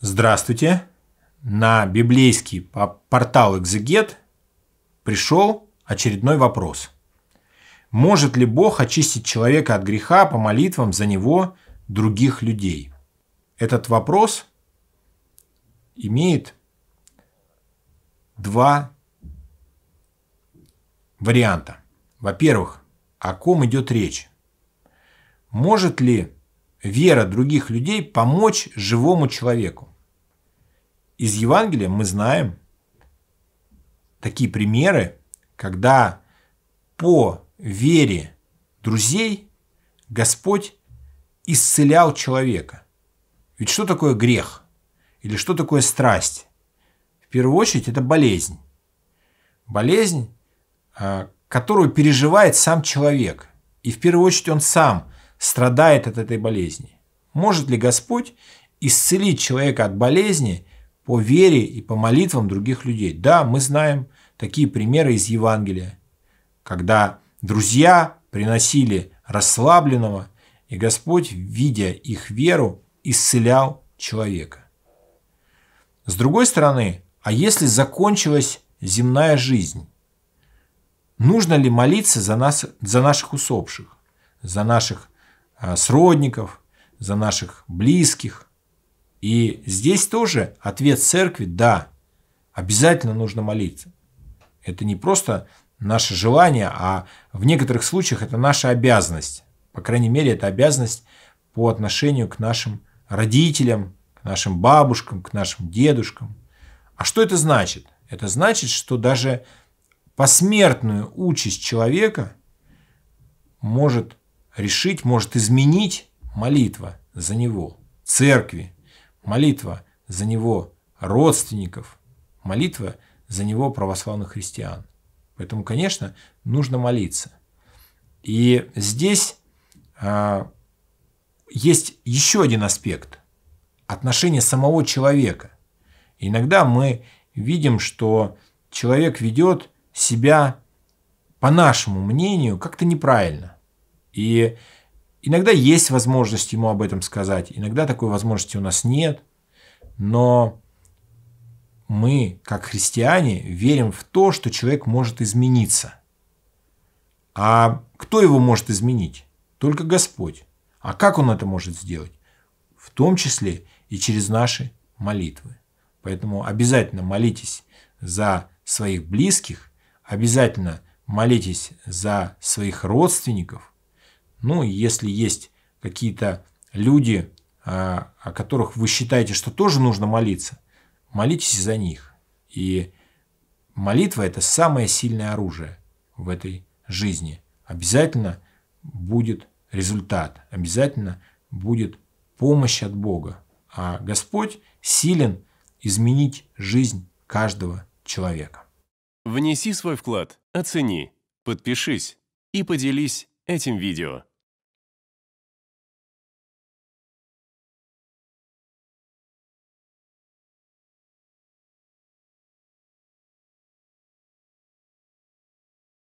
Здравствуйте. На библейский портал «Экзегет» пришел очередной вопрос. Может ли Бог очистить человека от греха по молитвам за него других людей? Этот вопрос имеет два варианта. Во-первых, о ком идет речь? Может ли вера других людей помочь живому человеку? из Евангелия мы знаем такие примеры, когда по вере друзей Господь исцелял человека. Ведь что такое грех? Или что такое страсть? В первую очередь это болезнь. Болезнь, а, которую переживает сам человек. И в первую очередь он сам страдает от этой болезни. Может ли Господь исцелить человека от болезни – по вере и по молитвам других людей. Да, мы знаем такие примеры из Евангелия, когда друзья приносили расслабленного, и Господь, видя их веру, исцелял человека. С другой стороны, а если закончилась земная жизнь, нужно ли молиться за, нас, за наших усопших, за наших а, сродников, за наших близких? И здесь тоже ответ церкви – да, обязательно нужно молиться. Это не просто наше желание, а в некоторых случаях это наша обязанность. По крайней мере, это обязанность по отношению к нашим родителям, к нашим бабушкам, к нашим дедушкам. А что это значит? Это значит, что даже посмертную участь человека может решить, может изменить молитва за него, церкви, Молитва за него родственников, молитва за него православных христиан. Поэтому, конечно, нужно молиться. И здесь а, есть еще один аспект – отношение самого человека. Иногда мы видим, что человек ведет себя, по нашему мнению, как-то неправильно. И Иногда есть возможность ему об этом сказать, иногда такой возможности у нас нет, но мы, как христиане, верим в то, что человек может измениться. А кто его может изменить? Только Господь. А как он это может сделать? В том числе и через наши молитвы. Поэтому обязательно молитесь за своих близких, обязательно молитесь за своих родственников – ну, если есть какие-то люди, а, о которых вы считаете, что тоже нужно молиться, молитесь за них. И молитва – это самое сильное оружие в этой жизни. Обязательно будет результат, обязательно будет помощь от Бога. А Господь силен изменить жизнь каждого человека. Внеси свой вклад, оцени, подпишись и поделись этим видео.